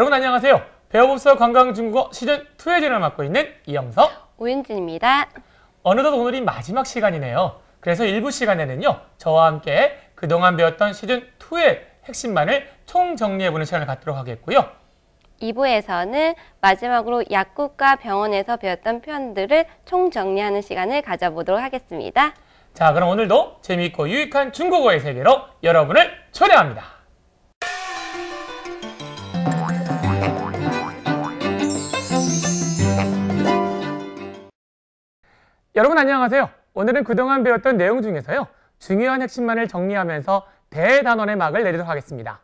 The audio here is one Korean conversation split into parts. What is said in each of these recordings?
여러분 안녕하세요. 배워봅서 관광중국어 시즌2의 진을 맡고 있는 이영석, 오윤진입니다. 어느덧 오늘이 마지막 시간이네요. 그래서 일부 시간에는요. 저와 함께 그동안 배웠던 시즌2의 핵심만을 총정리해보는 시간을 갖도록 하겠고요. 2부에서는 마지막으로 약국과 병원에서 배웠던 표현들을 총정리하는 시간을 가져보도록 하겠습니다. 자, 그럼 오늘도 재미있고 유익한 중국어의 세계로 여러분을 초대합니다. 여러분 안녕하세요. 오늘은 그동안 배웠던 내용 중에서요. 중요한 핵심만을 정리하면서 대단원의 막을 내리도록 하겠습니다.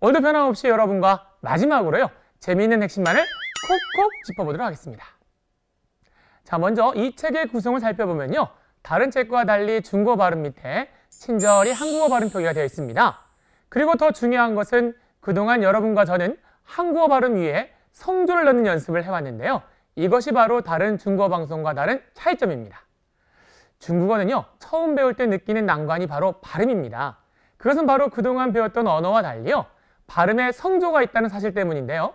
오늘도 변함없이 여러분과 마지막으로요. 재미있는 핵심만을 콕콕 짚어보도록 하겠습니다. 자, 먼저 이 책의 구성을 살펴보면요. 다른 책과 달리 중고 발음 밑에 친절히 한국어 발음 표기가 되어 있습니다. 그리고 더 중요한 것은 그동안 여러분과 저는 한국어 발음 위에 성조를 넣는 연습을 해왔는데요. 이것이 바로 다른 중고 방송과 다른 차이점입니다. 중국어는요, 처음 배울 때 느끼는 난관이 바로 발음입니다. 그것은 바로 그동안 배웠던 언어와 달리요, 발음에 성조가 있다는 사실 때문인데요.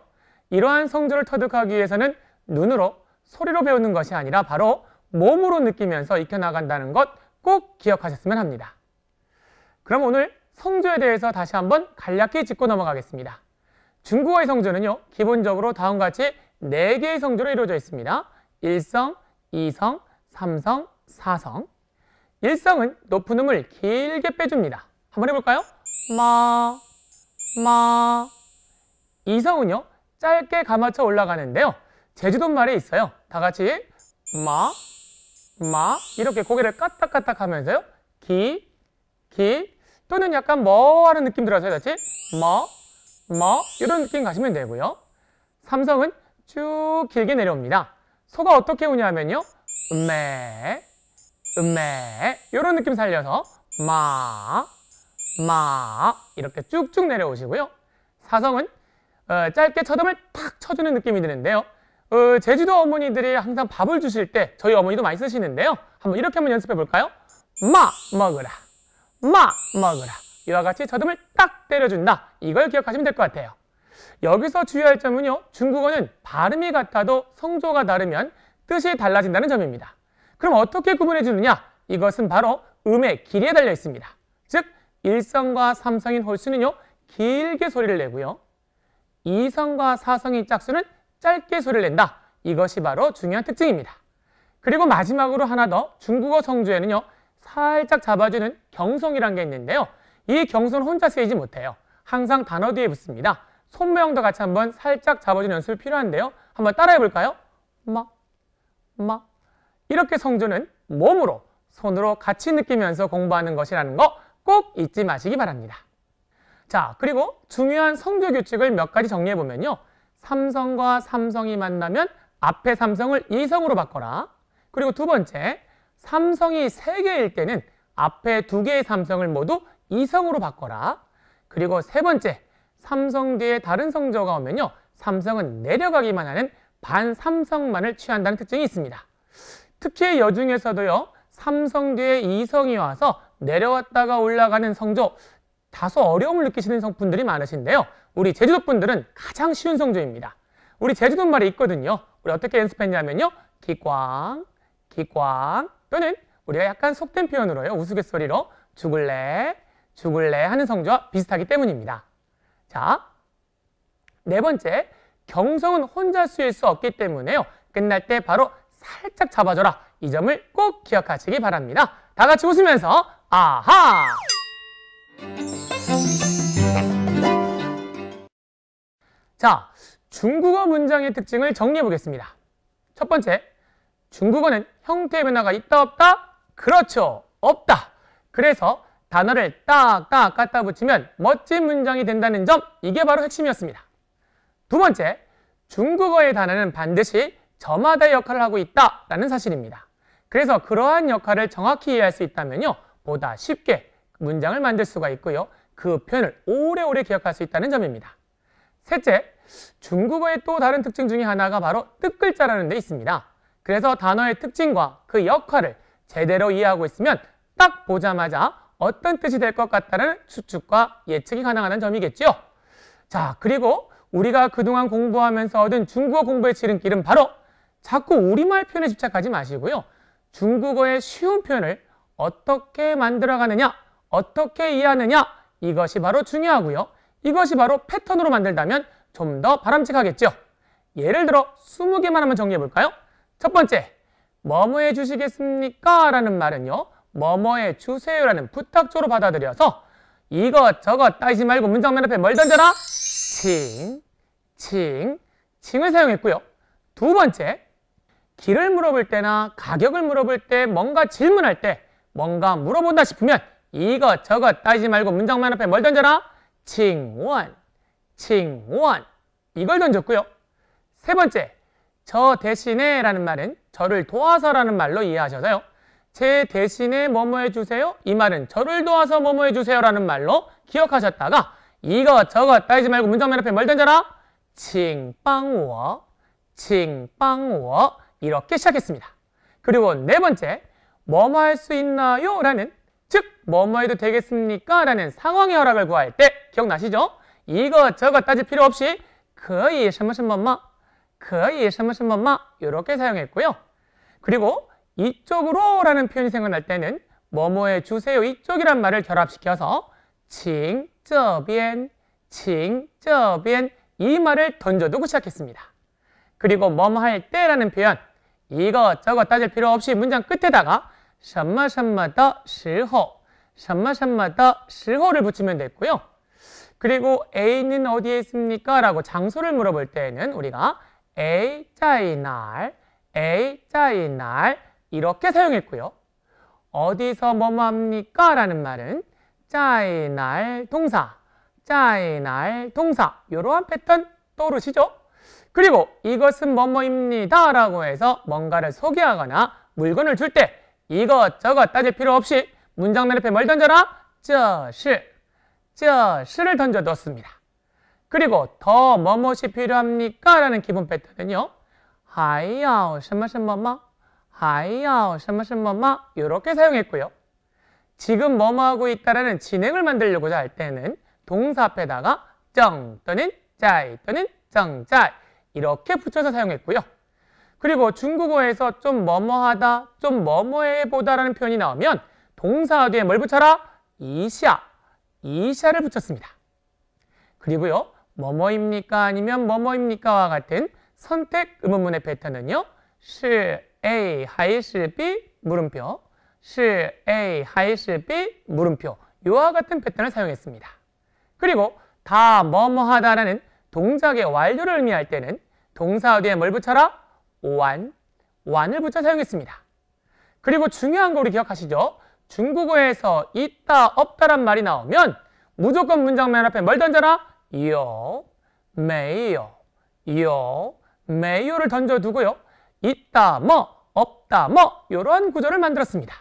이러한 성조를 터득하기 위해서는 눈으로, 소리로 배우는 것이 아니라 바로 몸으로 느끼면서 익혀나간다는 것 꼭 기억하셨으면 합니다. 그럼 오늘 성조에 대해서 다시 한번 간략히 짚고 넘어가겠습니다. 중국어의 성조는요, 기본적으로 다음과 같이 4개의 성조로 이루어져 있습니다. 일성 이성, 삼성, 사성 일성은 높은 음을 길게 빼줍니다. 한번 해볼까요? 마, 마 이성은요 짧게 감아쳐 올라가는데요. 제주도말에 있어요. 다 같이 마, 마 이렇게 고개를 까딱까딱 하면서요. 기, 기 또는 약간 뭐 하는 느낌 들어서 요다 같이 뭐, 뭐 이런 느낌 가시면 되고요. 삼성은 쭉 길게 내려옵니다. 소가 어떻게 오냐면요. 하 매, 음메 네. 이런 느낌 살려서 마, 마 이렇게 쭉쭉 내려오시고요. 사성은 어, 짧게 쳐담을 탁 쳐주는 느낌이 드는데요. 어, 제주도 어머니들이 항상 밥을 주실 때 저희 어머니도 많이 쓰시는데요. 한번 이렇게 한번 연습해 볼까요? 마 먹으라, 마 먹으라 이와 같이 저음을 딱 때려준다. 이걸 기억하시면 될 것 같아요. 여기서 주의할 점은요. 중국어는 발음이 같아도 성조가 다르면 뜻이 달라진다는 점입니다. 그럼 어떻게 구분해 주느냐? 이것은 바로 음의 길이에 달려 있습니다. 즉, 일성과 삼성인 홀수는요, 길게 소리를 내고요. 이성과 사성인 짝수는 짧게 소리를 낸다. 이것이 바로 중요한 특징입니다. 그리고 마지막으로 하나 더 중국어 성조에는요. 살짝 잡아주는 경성이란 게 있는데요. 이 경성은 혼자 쓰이지 못해요. 항상 단어 뒤에 붙습니다. 손모양도 같이 한번 살짝 잡아주는 연습이 필요한데요. 한번 따라해 볼까요? 마, 마, 이렇게 성조는 몸으로, 손으로 같이 느끼면서 공부하는 것이라는 거 꼭 잊지 마시기 바랍니다. 자, 그리고 중요한 성조 규칙을 몇 가지 정리해보면요. 삼성과 삼성이 만나면 앞에 삼성을 이성으로 바꿔라. 그리고 두 번째, 삼성이 세개일 때는 앞에 두개의 삼성을 모두 이성으로 바꿔라. 그리고 세 번째, 삼성 뒤에 다른 성조가 오면요. 삼성은 내려가기만 하는 반삼성만을 취한다는 특징이 있습니다. 특히 여중에서도요. 삼성 뒤에 이성이 와서 내려왔다가 올라가는 성조 다소 어려움을 느끼시는 성분들이 많으신데요. 우리 제주도 분들은 가장 쉬운 성조입니다. 우리 제주도 말이 있거든요. 우리 어떻게 연습했냐면요. 기광, 기광 또는 우리가 약간 속된 표현으로요. 우스갯소리로 죽을래, 죽을래 하는 성조와 비슷하기 때문입니다. 자, 네 번째, 경성은 혼자 쓰일 수 없기 때문에요. 끝날 때 바로 살짝 잡아줘라. 이 점을 꼭 기억하시기 바랍니다. 다 같이 웃으면서 아하! 자, 중국어 문장의 특징을 정리해 보겠습니다. 첫 번째, 중국어는 형태의 변화가 있다 없다? 그렇죠, 없다. 그래서 단어를 딱딱 갖다 붙이면 멋진 문장이 된다는 점, 이게 바로 핵심이었습니다. 두 번째, 중국어의 단어는 반드시 저마다 역할을 하고 있다라는 사실입니다. 그래서 그러한 역할을 정확히 이해할 수 있다면요. 보다 쉽게 문장을 만들 수가 있고요. 그 표현을 오래오래 기억할 수 있다는 점입니다. 셋째, 중국어의 또 다른 특징 중에 하나가 바로 뜻글자라는 데 있습니다. 그래서 단어의 특징과 그 역할을 제대로 이해하고 있으면 딱 보자마자 어떤 뜻이 될 것 같다는 추측과 예측이 가능하다는 점이겠지요. 자, 그리고 우리가 그동안 공부하면서 얻은 중국어 공부의 지름길은 바로 자꾸 우리말 표현에 집착하지 마시고요. 중국어의 쉬운 표현을 어떻게 만들어가느냐, 어떻게 이해하느냐 이것이 바로 중요하고요. 이것이 바로 패턴으로 만들다면 좀 더 바람직하겠죠. 예를 들어 20개만 한번 정리해볼까요? 첫 번째, 뭐뭐해 주시겠습니까? 라는 말은요. 뭐뭐해 주세요라는 부탁조로 받아들여서 이것저것 따지지 말고 문장면 앞에 뭘 던져라? 칭, 칭, 칭을 사용했고요. 두 번째, 길을 물어볼 때나 가격을 물어볼 때 뭔가 질문할 때 뭔가 물어본다 싶으면 이것저것 따지지 말고 문장만 앞에 뭘 던져라? 칭원, 칭원 이걸 던졌고요. 세 번째, 저 대신에 라는 말은 저를 도와서 라는 말로 이해하셔서요. 제 대신에 뭐뭐 해주세요? 이 말은 저를 도와서 뭐뭐 해주세요 라는 말로 기억하셨다가 이것저것 따지지 말고 문장만 앞에 뭘 던져라? 칭빵워, 칭빵워 이렇게 시작했습니다. 그리고 네 번째, 뭐뭐 할 수 있나요? 라는 즉, 뭐뭐 해도 되겠습니까? 라는 상황의 허락을 구할 때 기억나시죠? 이것저것 따질 필요 없이 거의 什么什么마 거의 什么什么마 이렇게 사용했고요. 그리고 이쪽으로 라는 표현이 생각날 때는 뭐뭐 해 주세요 이쪽이란 말을 결합시켜서 칭저변 칭저변 이 말을 던져두고 시작했습니다. 그리고 뭐뭐 할 때라는 표현 이것저것 따질 필요 없이 문장 끝에다가 什么什么的 실호 什么什么的 실호를 붙이면 됐고요. 그리고 A는 어디에 있습니까? 라고 장소를 물어볼 때에는 우리가 A 자이 날, A 자이 날 이렇게 사용했고요. 어디서 뭐뭐 합니까? 라는 말은 짜이날 동사, 짜이날 동사 이러한 패턴 떠오르시죠? 그리고 이것은 뭐뭐입니다 라고 해서 뭔가를 소개하거나 물건을 줄 때 이것저것 따질 필요 없이 문장내 앞에 뭘 던져라? 저실, 저실을 던져뒀습니다. 그리고 더뭐뭐시 필요합니까? 라는 기본 패턴은요. 하이야오, 셔마셔마마, 하이야오, 셔마셔마마 이렇게 사용했고요. 지금 뭐뭐하고 있다라는 진행을 만들려고할 때는 동사 앞에다가 정 또는 짜이 또는 정자이 이렇게 붙여서 사용했고요. 그리고 중국어에서 좀 뭐뭐하다, 좀 뭐뭐해보다라는 표현이 나오면 동사 뒤에 뭘 붙여라? 이샤, 이샤를 붙였습니다. 그리고요, 뭐뭐입니까? 아니면 뭐뭐입니까?와 같은 선택 의문문의 패턴은요. 시, A, 하이, 시, B, 물음표 시, A, 하이, 시, B, 물음표 이와 같은 패턴을 사용했습니다. 그리고 다 뭐뭐하다라는 동작의 완료를 의미할 때는 동사 뒤에 뭘 붙여라? 완, 완을 붙여 사용했습니다. 그리고 중요한 거 우리 기억하시죠? 중국어에서 있다, 없다란 말이 나오면 무조건 문장 면 앞에 뭘 던져라? 요, 메이요, 요, 메이요를 던져두고요. 있다, 뭐, 없다, 뭐 이런 구조를 만들었습니다.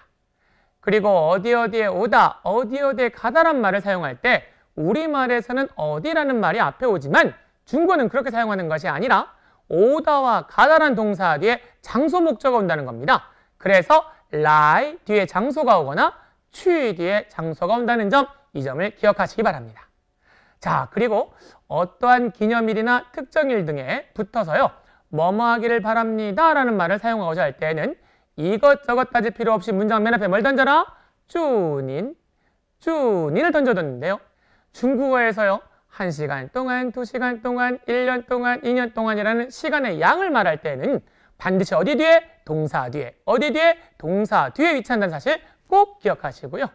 그리고 어디 어디에 오다, 어디 어디에 가다란 말을 사용할 때 우리말에서는 어디라는 말이 앞에 오지만 중고는 그렇게 사용하는 것이 아니라 오다와 가다란 동사 뒤에 장소 목적이 온다는 겁니다. 그래서 라이 뒤에 장소가 오거나 취 뒤에 장소가 온다는 점 이 점을 기억하시기 바랍니다. 자 그리고 어떠한 기념일이나 특정일 등에 붙어서요 뭐뭐 하기를 바랍니다 라는 말을 사용하고자 할 때에는 이것저것 따질 필요 없이 문장 맨 앞에 뭘 던져라? 쭈닌 쭈닌을 던져뒀는데요 중국어에서요. 1시간 동안, 2시간 동안, 1년 동안, 2년 동안이라는 시간의 양을 말할 때는 반드시 어디 뒤에? 동사 뒤에. 어디 뒤에? 동사 뒤에 위치한다는 사실 꼭 기억하시고요.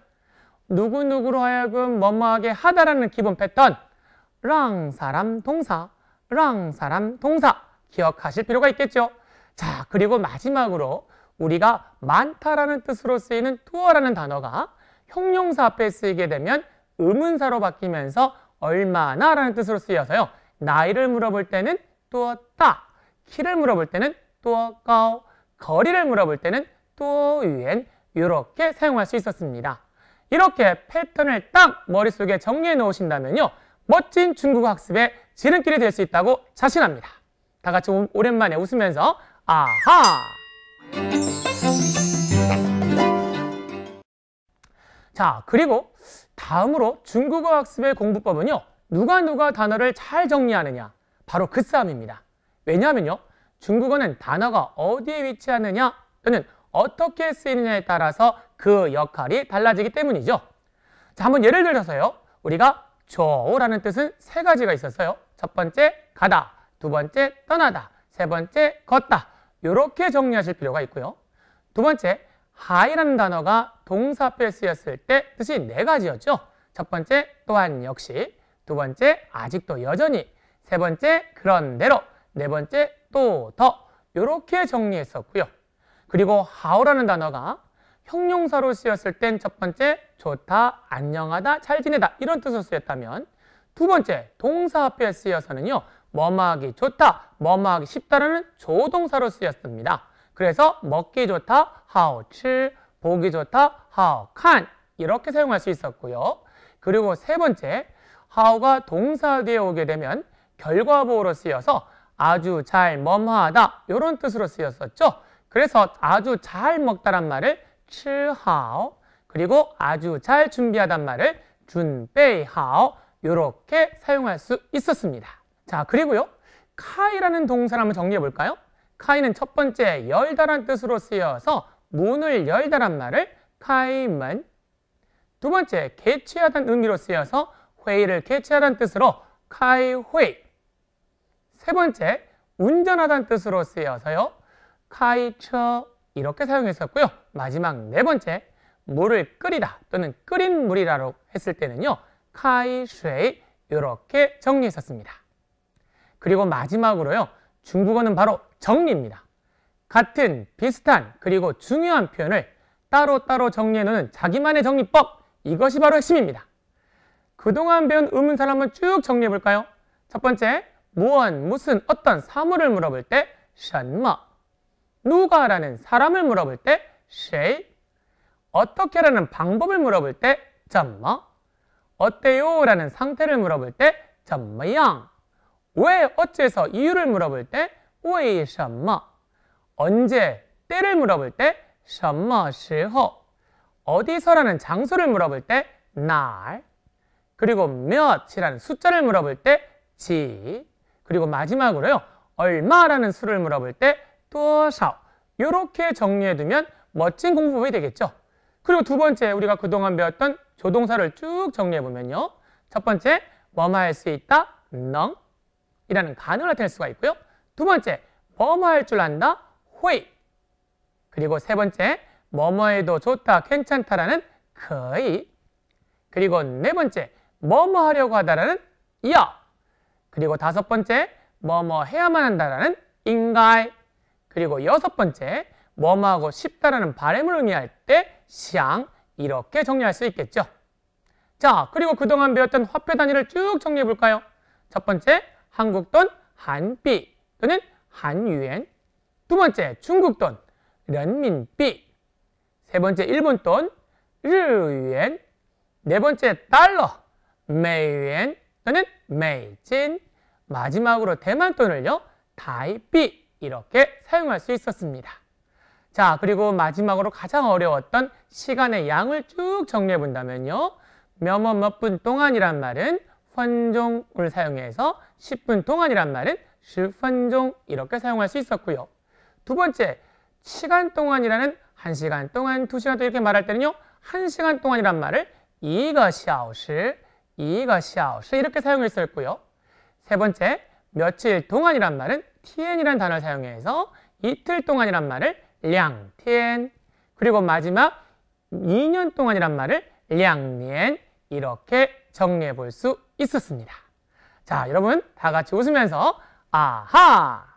누구누구로 하여금 뭐뭐하게 하다라는 기본 패턴 랑 사람 동사 랑 사람 동사 기억하실 필요가 있겠죠. 자 그리고 마지막으로 우리가 많다라는 뜻으로 쓰이는 투어라는 단어가 형용사 앞에 쓰이게 되면 의문사로 바뀌면서 얼마나 라는 뜻으로 쓰여서요. 나이를 물어볼 때는 또따 키를 물어볼 때는 또까오 거리를 물어볼 때는 또유엔 이렇게 사용할 수 있었습니다. 이렇게 패턴을 딱 머릿속에 정리해 놓으신다면요. 멋진 중국어 학습의 지름길이 될 수 있다고 자신합니다. 다 같이 오랜만에 웃으면서 아하! 자, 그리고 다음으로 중국어 학습의 공부법은요. 누가 누가 단어를 잘 정리하느냐. 바로 그 싸움입니다. 왜냐하면요. 중국어는 단어가 어디에 위치하느냐 또는 어떻게 쓰이느냐에 따라서 그 역할이 달라지기 때문이죠. 자, 한번 예를 들어서요. 우리가 조라는 뜻은 세 가지가 있었어요. 첫 번째 가다, 두 번째 떠나다, 세 번째 걷다. 이렇게 정리하실 필요가 있고요. 두 번째 바이라는 단어가 동사 앞에 쓰였을 때 뜻이 네 가지였죠. 첫 번째, 또한 역시. 두 번째, 아직도 여전히. 세 번째, 그런대로. 네 번째, 또, 더. 이렇게 정리했었고요. 그리고 how라는 단어가 형용사로 쓰였을 땐 첫 번째, 좋다, 안녕하다, 잘 지내다 이런 뜻으로 쓰였다면 두 번째, 동사 앞에 쓰여서는요. 뭐뭐하기 좋다, 뭐뭐하기 쉽다라는 조동사로 쓰였습니다. 그래서 먹기 좋다 하오 w 칠, 보기 좋다 하오칸 이렇게 사용할 수 있었고요. 그리고 세 번째, 하오가 동사 되어 오게 되면 결과보로 호 쓰여서 아주 잘 멈하다 이런 뜻으로 쓰였었죠. 그래서 아주 잘 먹다란 말을 칠하오 그리고 아주 잘 준비하단 말을 준베이하오 이렇게 사용할 수 있었습니다. 자 그리고요 카이라는 동사를 한번 정리해 볼까요? 카이는 첫 번째 열다란 뜻으로 쓰여서 문을 열다란 말을 카이문 두 번째 개최하다는 의미로 쓰여서 회의를 개최하다는 뜻으로 카이회 세 번째 운전하다는 뜻으로 쓰여서요 카이처 이렇게 사용했었고요 마지막 네 번째 물을 끓이다 또는 끓인 물이라고 했을 때는요 카이쉐 이렇게 정리했었습니다 그리고 마지막으로요 중국어는 바로 정리입니다. 같은, 비슷한, 그리고 중요한 표현을 따로따로 정리해놓는 자기만의 정리법, 이것이 바로 핵심입니다. 그동안 배운 의문사를 한번 쭉 정리해볼까요? 첫 번째, 무언, 무슨, 어떤 사물을 물어볼 때什머 누가라는 사람을 물어볼 때谁 어떻게라는 방법을 물어볼 때 점머 어때요라는 상태를 물어볼 때怎么样 왜, 어째서 이유를 물어볼 때为什么 언제, 때를 물어볼 때什么时候 어디서라는 장소를 물어볼 때 날, 그리고 몇이라는 숫자를 물어볼 때 지, 그리고 마지막으로요. 얼마라는 수를 물어볼 때多少 이렇게 정리해두면 멋진 공부법이 되겠죠. 그리고 두 번째 우리가 그동안 배웠던 조동사를 쭉 정리해보면요. 첫 번째, 뭐뭐 할수 있다, 능. 이라는 간을 나타낼 수가 있고요. 두 번째, 뭐뭐 할 줄 안다, 호이. 그리고 세 번째, 뭐뭐 해도 좋다, 괜찮다라는 거의. 그리고 네 번째, 뭐뭐 하려고 하다라는 이어. 그리고 다섯 번째, 뭐뭐 해야만 한다라는 인가이. 그리고 여섯 번째, 뭐뭐 하고 싶다라는 바램을 의미할 때 시앙 이렇게 정리할 수 있겠죠. 자, 그리고 그동안 배웠던 화폐 단위를 쭉 정리해 볼까요? 첫 번째, 한국 돈 한비 또는 한유엔 두 번째 중국 돈 런민비 세 번째 일본 돈 르유엔 네 번째 달러 메유엔 또는 메이진 마지막으로 대만 돈을요 다이비 이렇게 사용할 수 있었습니다. 자 그리고 마지막으로 가장 어려웠던 시간의 양을 쭉 정리해 본다면요. 몇분몇분 동안이란 말은 환종을 사용해서 10분 동안이란 말은 실환종 이렇게 사용할 수 있었고요. 두 번째, 시간 동안이라는 1시간 동안, 2시간 동 이렇게 말할 때는요. 1시간 동안이란 말을 이거것아9시이거것아9시 이렇게 사용했었고요. 세 번째, 며칠 동안이란 말은 티엔이란 단어를 사용해서 이틀 동안이란 말을 량, 티엔 그리고 마지막 2년 동안이란 말을 량 니엔 이렇게 정리해 볼수 있었습니다. 자, 여러분 다 같이 웃으면서 아하!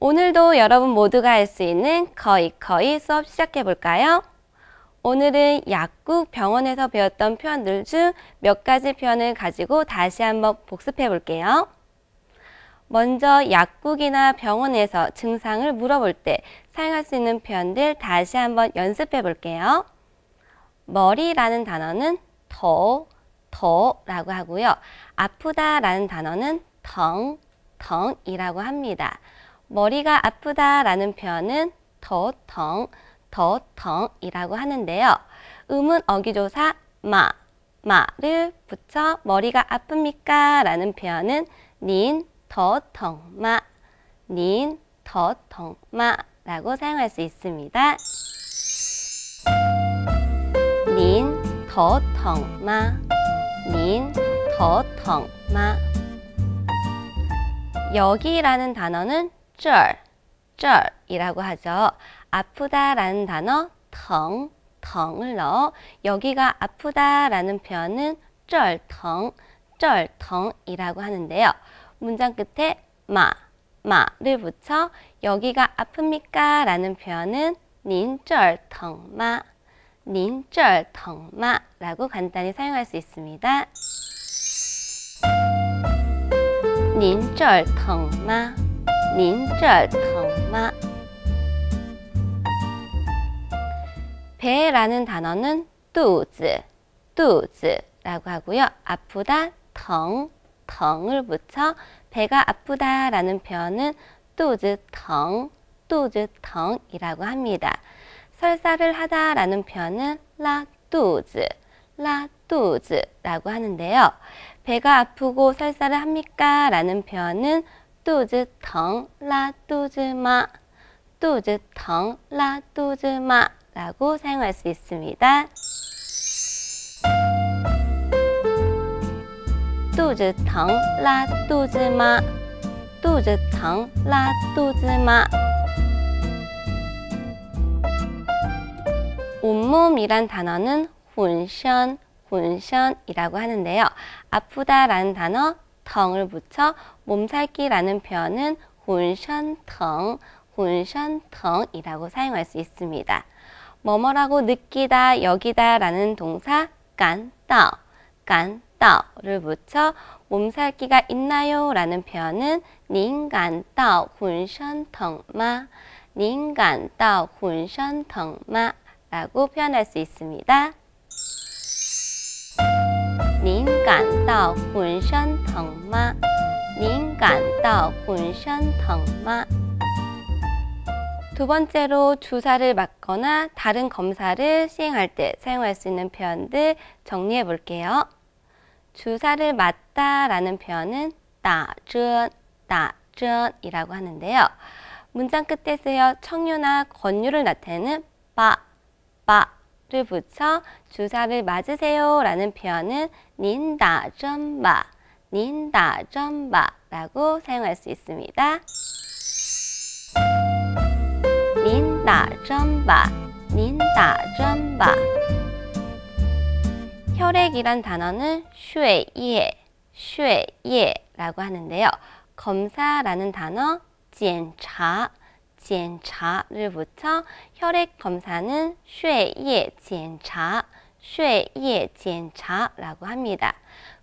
오늘도 여러분 모두가 할 수 있는 거의 거의 수업 시작해 볼까요? 오늘은 약국 병원에서 배웠던 표현들 중 몇 가지 표현을 가지고 다시 한번 복습해 볼게요. 먼저 약국이나 병원에서 증상을 물어볼 때 사용할 수 있는 표현들 다시 한번 연습해 볼게요. 머리라는 단어는 더, 더라고 하고요. 아프다라는 단어는 덩, 덩이라고 합니다. 머리가 아프다라는 표현은 더, 덩, 더, 덩이라고 하는데요. 음은 어기조사 마, 마를 붙여 머리가 아픕니까? 라는 표현은 닌, 더 텅마, 닌더 텅마 라고 사용할 수 있습니다. 닌더 텅마, 닌더 텅마 여기라는 단어는 쩔, 쩔이라고 하죠. 아프다라는 단어 텅, 텅을 넣어 여기가 아프다라는 표현은 쩔텅, 쩔텅이라고 하는데요. 문장 끝에 마, 마를 붙여 여기가 아픕니까? 라는 표현은 닌절텅마, 닌절텅마 라고 간단히 사용할 수 있습니다. 닌절텅마, 닌절텅마 배라는 단어는 뚜즈, 뚜즈라고 하고요. 아프다, 텅, 덩을 붙여 배가 아프다라는 표현은 또즈 덩, 또즈 덩이라고 합니다. 설사를 하다라는 표현은 라 또즈, 라 또즈라고 하는데요. 배가 아프고 설사를 합니까? 라는 표현은 또즈 덩, 라 또즈마, 또즈 덩, 라 또즈마 라고 사용할 수 있습니다. 肚子 당拉肚子吗? 肚子疼拉肚子吗? 온몸이란 단어는 훈션훈션이라고 하는데요. 아프다라는 단어 덩을 붙여 몸살기라는 표현은 훈션텅훈션텅이라고 사용할 수 있습니다. 뭐뭐라고 느끼다, 여기다라는 동사 깐떠, 깐떠 到를 붙여 몸살기가 있나요? 라는 표현은 您感到浑身疼吗?您感到浑身疼吗? 라고 표현할 수 있습니다. 您感到浑身疼吗?您感到浑身疼吗?두 번째로 주사를 맞거나 다른 검사를 시행할 때 사용할 수 있는 표현들 정리해 볼게요. 주사를 맞다라는 표현은 따전, 따전이라고 하는데요. 문장 끝에 쓰여 청류나 권유를 나타내는 빠빠를 붙여 주사를 맞으세요라는 표현은 닌다전바, 닌다전바라고 사용할 수 있습니다. 닌다전바, 닌다전바 혈액이란 단어는 쉐예, 쉐예라고 하는데요. 검사라는 단어 检查, 检查를 붙여 혈액 검사는 쉐예, 检查, 쉐예, 检查라고 합니다.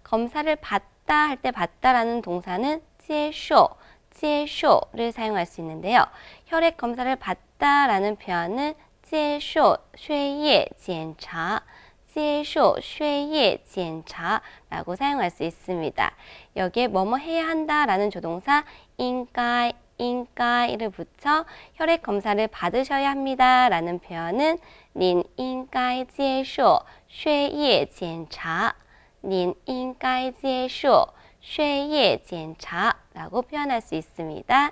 검사를 받다 할 때 받다라는 동사는 接受, 接受를 사용할 수 있는데요. 혈액 검사를 받다라는 표현은 接受, 쉐예, 检查接受 쉐예检查라고 사용할 수 있습니다. 여기에 뭐뭐 해야 한다라는 조동사 인가이 인가이를 붙여 혈액 검사를 받으셔야 합니다라는 표현은 닌 인가이 제쇼 쉐예检查 닌 인가이 제쇼 쉐예 检查라고 표현할 수 있습니다.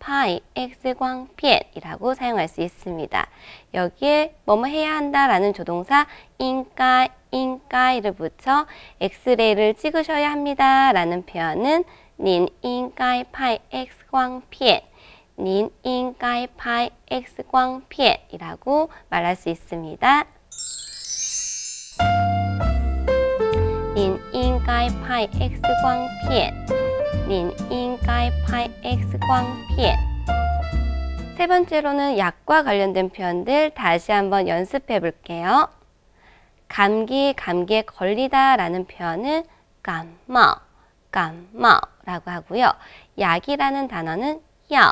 파이, 엑스광피엔이라고 사용할 수 있습니다. 여기에 뭐뭐 해야 한다라는 조동사 인가, 인가이를 붙여 엑스레이를 찍으셔야 합니다라는 표현은 닌 인가이 파이 엑스광피닌 인가이 파이 엑스광피이라고 말할 수 있습니다. 닌 인가이 파이 엑스광피 린 인가이 파이 엑스 광피엔 세 번째로는 약과 관련된 표현들 다시 한번 연습해 볼게요. 감기, 감기에 걸리다 라는 표현은 감마, 감마라고 하고요. 약이라는 단어는 야,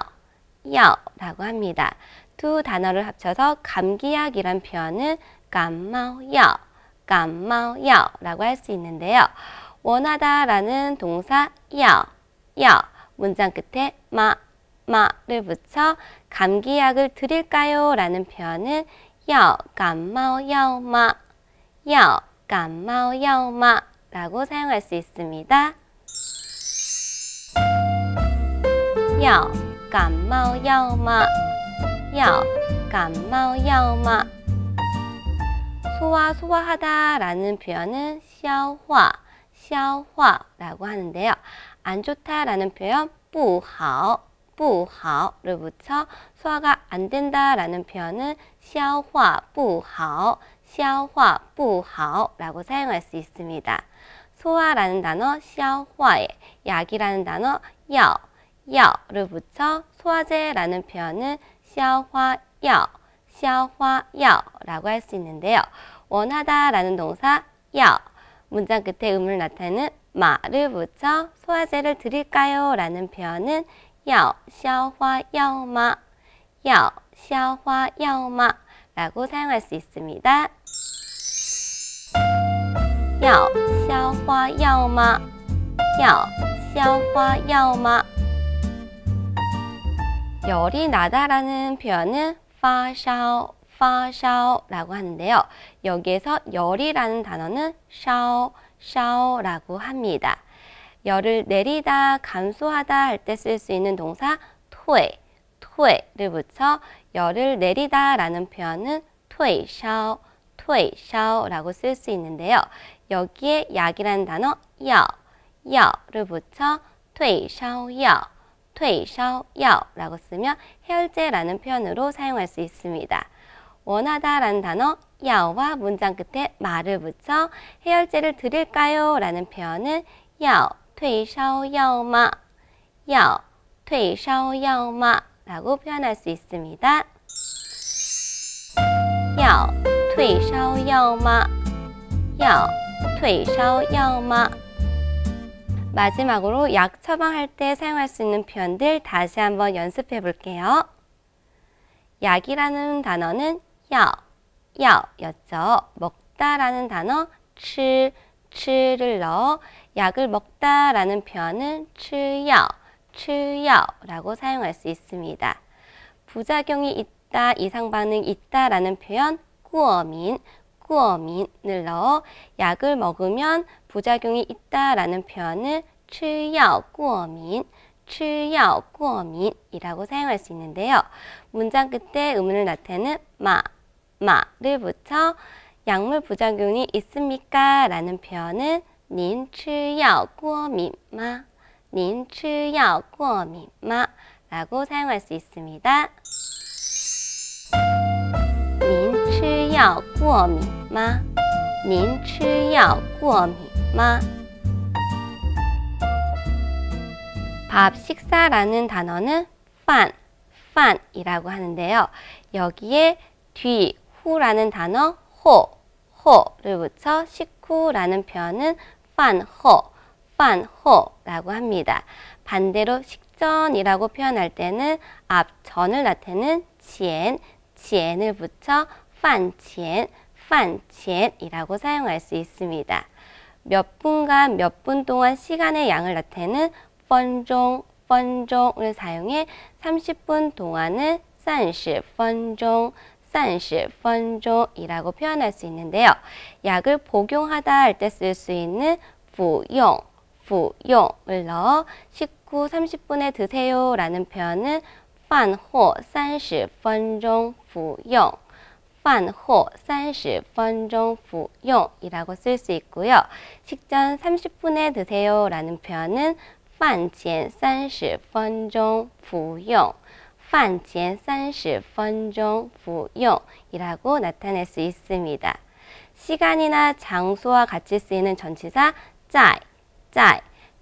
야라고 합니다. 두 단어를 합쳐서 감기약이란 표현은 감마야, 감마야라고 할 수 있는데요. 원하다라는 동사 야여 문장 끝에 마, 마를 붙여 감기약을 드릴까요? 라는 표현은 여, 감마오, 어, 여, 마, 여, 감마오, 어, 여, 마 라고 사용할 수 있습니다. 여, 감마오, 어, 여, 마, 여, 감마오, 여, 마 소화, 소화하다 라는 표현은 샤화, 샤화라고 하는데요. 안 좋다라는 표현 不好,不好를 붙여 소화가 안 된다라는 표현은 消化不好,消化不好라고 사용할 수 있습니다. 소화라는 단어 消化에 약이라는 단어 药, 药를 붙여 소화제라는 표현은 消化药,消化药라고 할 수 있는데요. 원하다라는 동사 药 문장 끝에 음을 나타내는 마를 붙여 소화제를 드릴까요? 라는 표현은 要消화药마要消化药吗? 라고 사용할 수 있습니다. 要消化药吗?要消化药吗? 열이 나다라는 표현은 发烧 发烧라고 하는데요. 여기에서 열이라는 단어는 烧 샤오라고 합니다. 열을 내리다, 감소하다 할 때 쓸 수 있는 동사 토에, 토에를 붙여 열을 내리다라는 표현은 토에샤오토에샤오라고쓸 수 있는데요. 여기에 약이라는 단어 여, 여를 붙여 토에샤오 여, 토에샤오여라고 쓰면 해열제라는 표현으로 사용할 수 있습니다. 원하다라는 단어 야와 문장 끝에 말을 붙여 해열제를 드릴까요? 라는 표현은 야, 퇴샤오 야오마 야, 퇴샤오 야오마 라고 표현할 수 있습니다. 야, 퇴샤오 야오마 야, 퇴샤오 야오마 마지막으로 약 처방할 때 사용할 수 있는 표현들 다시 한번 연습해 볼게요. 약이라는 단어는 야, 야 였죠. 먹다라는 단어 치, 치를 넣어 약을 먹다라는 표현은 치야, 치야라고 사용할 수 있습니다. 부작용이 있다, 이상 반응 있다라는 표현 꾸어민, 꾸어민을 넣어 약을 먹으면 부작용이 있다라는 표현은 치야 꾸어민, 치야 꾸어민이라고 사용할 수 있는데요. 문장 끝에 의문을 나타내는 마, 마를 붙여 약물 부작용이 있습니까? 라는 표현은 您吃药过敏吗?您吃药过敏吗? 라고 사용할 수 있습니다. 您吃药过敏吗?您吃药过敏吗? 밥, 식사라는 단어는 판, 판이라고 하는데요. 여기에 뒤, 식후라는 단어 호, 호를 붙여 식후라는 표현은 판호, 판호라고 합니다. 반대로 식전이라고 표현할 때는 앞전을 나타내는 지엔, 지엔을 붙여 판지엔, 판지엔이라고 사용할 수 있습니다. 몇 분간, 몇 분 동안 시간의 양을 나타내는 펀종, 펀종을 사용해 30분 동안은 30분 종, 30 분종이라고 표현할 수 있는데요. 약을 복용하다 할 때 쓸 수 있는 부용, 부용을 넣어 식후 30분에 드세요 라는 표현은 饭后30 분종 부용 饭后30 분종 부용이라고 쓸 수 있고요. 식전 30분에 드세요 라는 표현은 饭前30 분종 부용 饭前 30分钟 服用이라고 나타낼 수 있습니다. 시간이나 장소와 같이 쓰이는 전치사 짜이,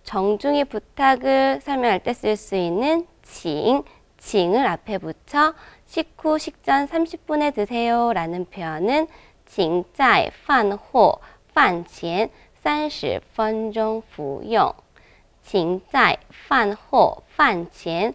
정중히 부탁을 설명할 때 쓸 수 있는 징, 징을 앞에 붙여 식후 식전 30분에 드세요 라는 표현은 징짜이 판호 前 30分钟服用징짜이 판호 前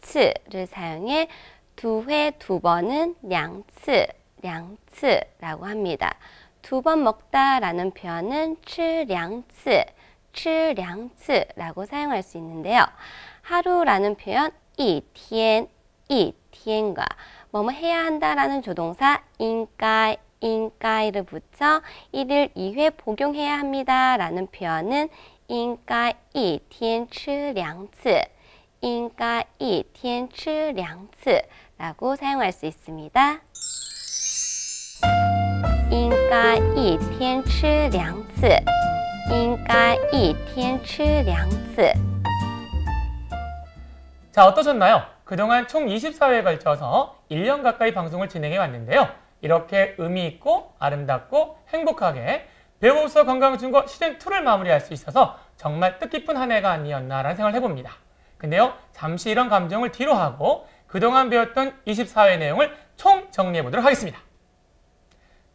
츠를 사용해 두 회 두 번은 양츠, 양츠라고 합니다. 두 번 먹다라는 표현은 츠량츠, 츠량츠라고 사용할 수 있는데요. 하루라는 표현 이티엔, 이티엔과 뭐뭐 해야 한다라는 조동사 인가이, 인가이를 붙여 일일이회 복용해야 합니다라는 표현은 인가이 티엔 츠량츠 인가 이 텐츠 량츠라고 사용할 수 있습니다. 인가 이 텐츠 량츠 인가 이 텐츠 량츠 자, 어떠셨나요? 그동안 총 24회에 걸쳐서 1년 가까이 방송을 진행해 왔는데요. 이렇게 의미 있고 아름답고 행복하게 배우로서 건강증거 시즌2를 마무리할 수 있어서 정말 뜻깊은 한 해가 아니었나라는 생각을 해봅니다. 근데요, 잠시 이런 감정을 뒤로 하고 그동안 배웠던 24회 내용을 총 정리해 보도록 하겠습니다.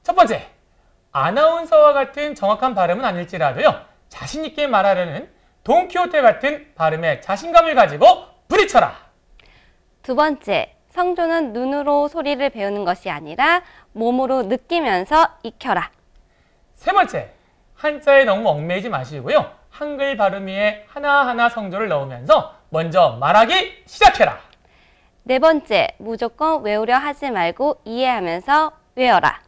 첫 번째, 아나운서와 같은 정확한 발음은 아닐지라도요, 자신 있게 말하려는 돈키호테 같은 발음에 자신감을 가지고 부딪혀라. 두 번째, 성조는 눈으로 소리를 배우는 것이 아니라 몸으로 느끼면서 익혀라. 세 번째, 한자에 너무 얽매이지 마시고요. 한글 발음 위에 하나하나 성조를 넣으면서 먼저 말하기 시작해라. 네 번째, 무조건 외우려 하지 말고 이해하면서 외워라.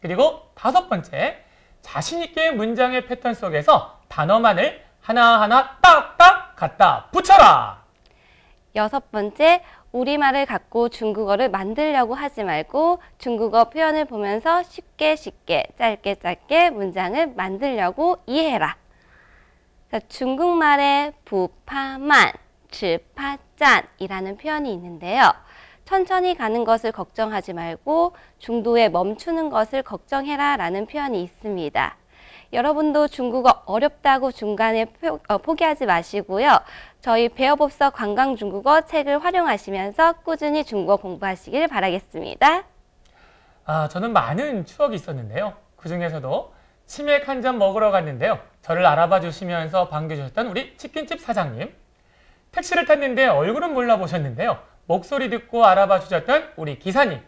그리고 다섯 번째, 자신있게 문장의 패턴 속에서 단어만을 하나하나 딱딱 갖다 붙여라. 여섯 번째, 우리말을 갖고 중국어를 만들려고 하지 말고 중국어 표현을 보면서 쉽게 쉽게 짧게 짧게 문장을 만들려고 이해해라. 중국말의 부파만 즈파짠이라는 표현이 있는데요. 천천히 가는 것을 걱정하지 말고 중도에 멈추는 것을 걱정해라 라는 표현이 있습니다. 여러분도 중국어 어렵다고 중간에 포, 어, 포기하지 마시고요. 저희 배어법서 관광 중국어 책을 활용하시면서 꾸준히 중국어 공부하시길 바라겠습니다. 아, 저는 많은 추억이 있었는데요. 그 중에서도 치맥 한 잔 먹으러 갔는데요. 저를 알아봐 주시면서 반겨주셨던 우리 치킨집 사장님 택시를 탔는데 얼굴은 몰라보셨는데요. 목소리 듣고 알아봐 주셨던 우리 기사님.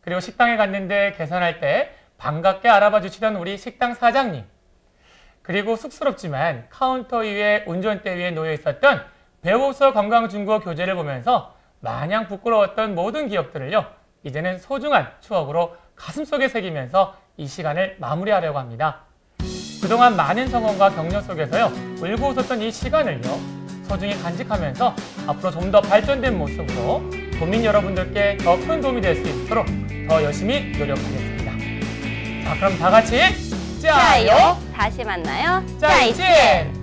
그리고 식당에 갔는데 계산할 때 반갑게 알아봐 주시던 우리 식당 사장님. 그리고 쑥스럽지만 카운터 위에 운전대 위에 놓여 있었던 배우서 관광중국어 교재를 보면서 마냥 부끄러웠던 모든 기억들을요. 이제는 소중한 추억으로 가슴속에 새기면서 이 시간을 마무리하려고 합니다. 그동안 많은 성원과 격려 속에서요. 울고 웃었던 이 시간을요. 소중히 간직하면서 앞으로 좀 더 발전된 모습으로 도민 여러분들께 더 큰 도움이 될 수 있도록 더 열심히 노력하겠습니다. 자, 그럼 다 같이 짜요! 다시 만나요. 짜이찐!